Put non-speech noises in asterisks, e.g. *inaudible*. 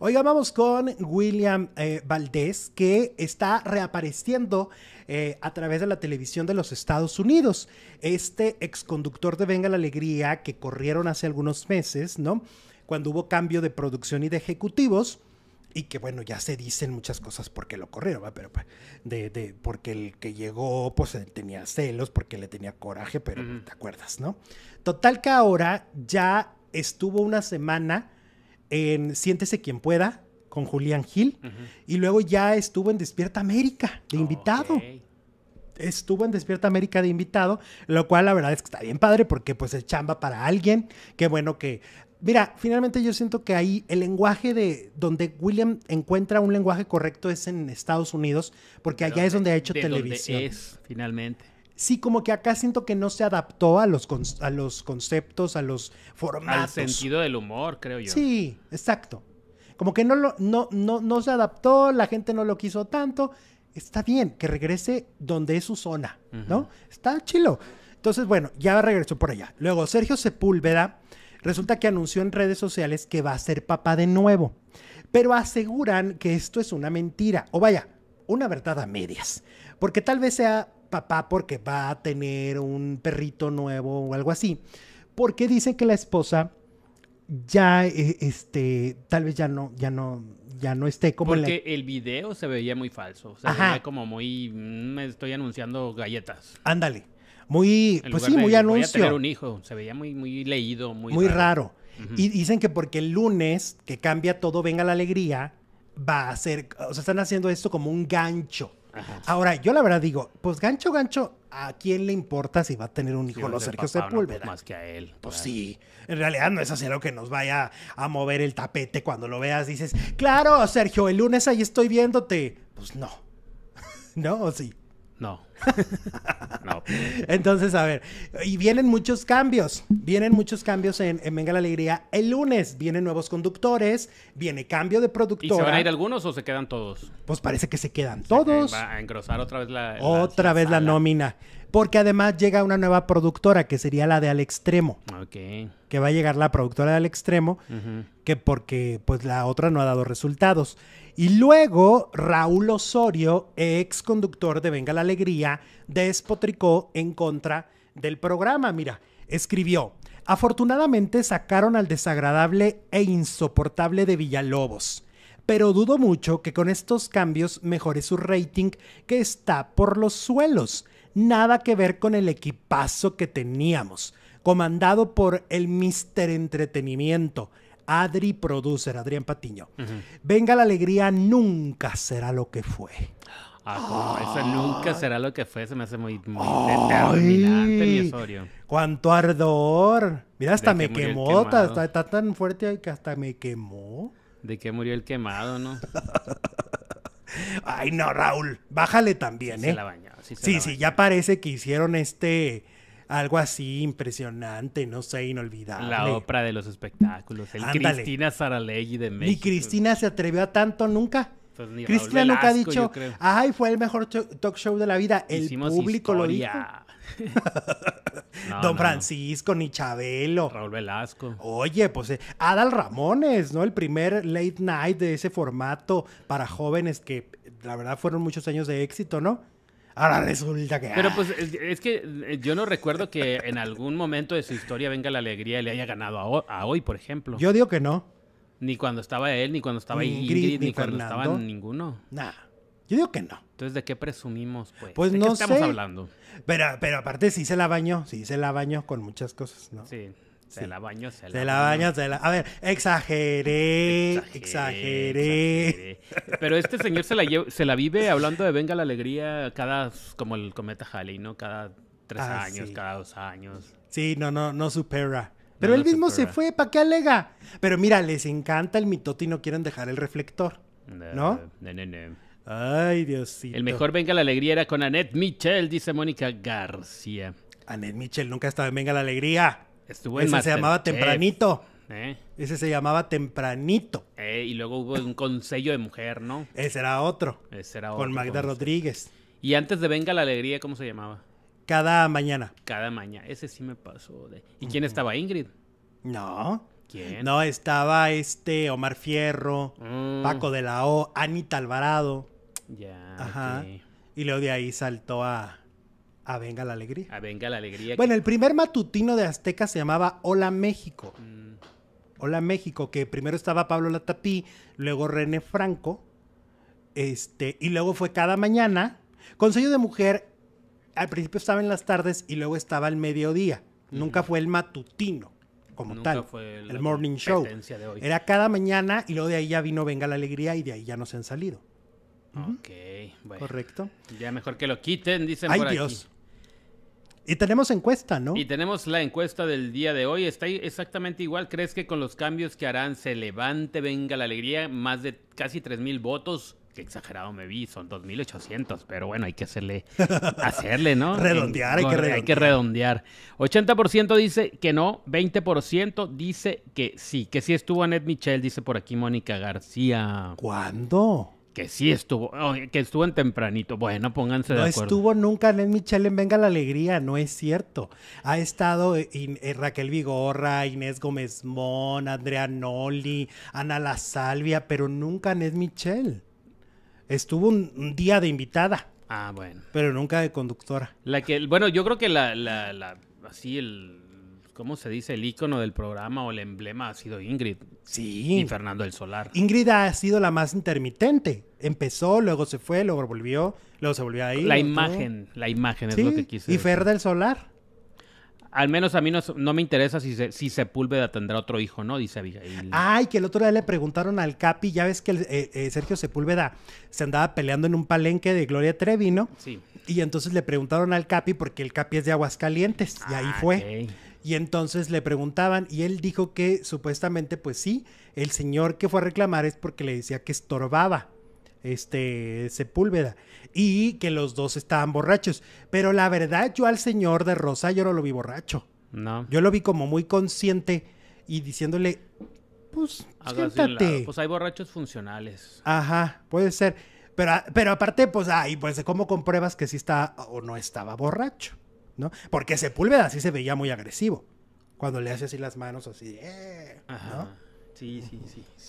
Oiga, vamos con William eh, Valdés, que está reapareciendo eh, a través de la televisión de los Estados Unidos. Este exconductor de Venga la Alegría que corrieron hace algunos meses, ¿no? Cuando hubo cambio de producción y de ejecutivos y que bueno, ya se dicen muchas cosas porque lo corrieron, ¿va? pero pues, de, porque el que llegó pues tenía celos, porque le tenía coraje, pero te acuerdas, ¿no? Total que ahora ya estuvo una semana en Siéntese quien pueda con Julián Gil y luego ya estuvo en Despierta América de invitado. Estuvo en Despierta América de invitado, lo cual la verdad es que está bien padre porque pues es chamba para alguien. Qué bueno que Mira, finalmente yo siento que ahí el lenguaje de donde William encuentra un lenguaje correcto es en Estados Unidos, porque allá es donde ha hecho televisión. es, finalmente sí como que acá siento que no se adaptó a los, a los conceptos, a los formatos. Al sentido del humor, creo yo. Sí, exacto. Como que no, lo, no, no, se adaptó, la gente no lo quiso tanto. Está bien, que regrese donde es su zona, ¿no? Está chilo. Entonces, bueno, ya regresó por allá. Luego, Sergio Sepúlveda resulta que anunció en redes sociales que va a ser papá de nuevo. Pero aseguran que esto es una mentira. O vaya, una verdad a medias. Porque tal vez sea papá porque va a tener un perrito nuevo o algo así, porque dice que la esposa ya e, este tal vez ya no ya no ya no esté como porque el video se veía muy falso, como muy mm, me estoy anunciando galletas. Ándale. Muy pues sí, muy anuncio. un hijo, se veía muy muy leído, muy raro. Y dicen que porque el lunes que cambia todo, venga la alegría, va a ser, o sea, están haciendo esto como un gancho Ahora, yo la verdad digo, pues gancho, gancho, ¿a quién le importa si va a tener un hijo lo no Sergio Sepúlveda? Pues, más que a él. Pues sí, en realidad no es así lo que nos vaya a mover el tapete cuando lo veas. Dices, claro, Sergio, el lunes ahí estoy viéndote. Pues no. *laughs* ¿No? ¿O sí? No. *laughs* no, *laughs* Entonces, a ver, y vienen muchos cambios, vienen muchos cambios en, Venga la Alegría. El lunes vienen nuevos conductores, viene cambio de productora. ¿Y se van a ir algunos o se quedan todos? Pues parece que se quedan todos. Va a engrosar otra vez la... Otra vez la, nómina. Porque además llega una nueva productora que sería la de Al Extremo. Ok. Que va a llegar la productora de Al Extremo, que porque pues la otra no ha dado resultados. Y luego Raúl Osorio, ex conductor de Venga la Alegría, despotricó en contra del programa. Mira, escribió, afortunadamente sacaron al desagradable e insoportable de Villalobos, pero dudo mucho que con estos cambios mejore su rating que está por los suelos. Nada que ver con el equipazo que teníamos, comandado por el Mister Entretenimiento. Adri Producer, Adrián Patiño. Venga la alegría, nunca será lo que fue. Ah, eso nunca será lo que fue, se me hace muy, determinante mi Osorio. ¡Cuánto ardor! Mira, hasta me quemó, está, tan fuerte que hasta me quemó. De qué murió el quemado, ¿no? Ay, no, Raúl, bájale también, ¿eh? Se la sí, sí, ya parece que hicieron este algo así impresionante, no sé, inolvidable. La obra de los espectáculos, el Cristina Saralegui de México. Ni Cristina se atrevió a tanto nunca. Pues, Cristian nunca ha dicho, ay, fue el mejor talk show de la vida. El público lo dijo. *laughs* Don Francisco, ni Chabelo. Raúl Velasco. Oye, pues eh, Adal Ramones, ¿no? El primer late night de ese formato para jóvenes que la verdad fueron muchos años de éxito, ¿no? Ahora resulta que. Pero ah. pues es que eh, yo no recuerdo que en algún momento de su historia venga la alegría y le haya ganado a, hoy, por ejemplo. Yo digo que no. Ni cuando estaba él, ni cuando estaba Ingrid, ni, cuando estaba ninguno. Nada. yo digo que no. Entonces, ¿de qué presumimos, pues? Pues ¿De no qué estamos hablando? Pero, pero aparte sí se la bañó, sí se la bañó con muchas cosas, ¿no? Sí. Se la bañó, se la Se la bañó, se la... A ver, exageré, exageré. Pero este señor se la, se la vive hablando de Venga la Alegría cada... Como el cometa Halley, ¿no? Cada tres ah, años, cada dos años. Sí, no, no, no supera. Pero él mismo se fue, ¿para qué alega? Pero mira, les encanta el mitote y no quieren dejar el reflector. ¿No? Ay dios no. El mejor Venga la Alegría era con Annette Mitchell, dice Mónica García. Annette Mitchell nunca estaba en Venga la Alegría. Estuvo en Ese se llamaba Tempranito. ¿eh? Ese se llamaba Tempranito. Eh, y luego hubo un consejo de mujer, ¿no? Ese era otro. Ese era otro. Con Magda Rodríguez. Y antes de Venga la Alegría, ¿cómo se llamaba? Cada mañana. Cada mañana. Ese sí me pasó. De... ¿Y quién estaba? Ingrid. No. ¿Quién? No, estaba este Omar Fierro, mm. Paco de la O, Anita Alvarado. Ya. Ajá. Y luego de ahí saltó a, a Venga la Alegría. A Venga la Alegría. Bueno, el primer matutino de Azteca se llamaba Hola México. Mm. Hola México, que primero estaba Pablo Latapí, luego René Franco. Este, y luego fue cada mañana. Consejo de Mujer al principio estaba en las tardes y luego estaba el mediodía. Nunca fue el matutino como Nunca tal. Fue el, morning show. Era cada mañana y luego de ahí ya vino Venga la Alegría y de ahí ya no se han salido. Ok, bueno. Correcto. Ya mejor que lo quiten, dicen Ay, Dios. Y tenemos encuesta, ¿no? Y tenemos la encuesta del día de hoy. Está exactamente igual. ¿Crees que con los cambios que harán se levante, venga la alegría? Más de casi 3.000 votos qué exagerado me vi, son 2.800, pero bueno, hay que hacerle, *laughs* hacerle, ¿no? redondear, hay, que redondear. hay que redondear. 80% dice que no, 20% dice que sí, que sí estuvo Annette Michel, dice por aquí Mónica García. ¿Cuándo? Que sí estuvo, que estuvo en tempranito. Bueno, pónganse de acuerdo. No estuvo nunca Ned Michel en Venga la Alegría, no es cierto. Ha estado eh, eh, Raquel Vigorra, Inés Gómez Mon, Andrea Noli, Ana La Salvia, pero nunca Ned Michel estuvo un, día de invitada. Ah, bueno. Pero nunca de conductora. La que, bueno, yo creo que la, la, así el, ¿cómo se dice? El icono del programa o el emblema ha sido Ingrid. Sí. Y Fernando del Solar. Ingrid ha sido la más intermitente. Empezó, luego se fue, luego volvió, luego se volvió ahí. La imagen, la imagen es lo que quise. Y del Solar al menos a mí no, me interesa si, si Sepúlveda tendrá otro hijo, ¿no? Dice Ay, que el otro día le preguntaron al Capi, ya ves que eh, eh, Sergio Sepúlveda se andaba peleando en un palenque de Gloria Trevi, ¿no? Sí. Y entonces le preguntaron al Capi, porque el Capi es de Aguascalientes, y ahí ah, fue. Y entonces le preguntaban, y él dijo que supuestamente, pues sí, el señor que fue a reclamar es porque le decía que estorbaba este Sepúlveda y que los dos estaban borrachos. Pero la verdad, yo al señor de Rosa yo no lo vi borracho. No. Yo lo vi como muy consciente y diciéndole, pues, siéntate. Pues hay borrachos funcionales. Ajá, puede ser. Pero, ah, pero aparte, pues, ay, pues, ¿cómo compruebas que sí está o no estaba borracho? ¿No? Porque Sepúlveda sí se veía muy agresivo. Cuando le hace así las manos, así, eh, Ajá. sí, sí. sí.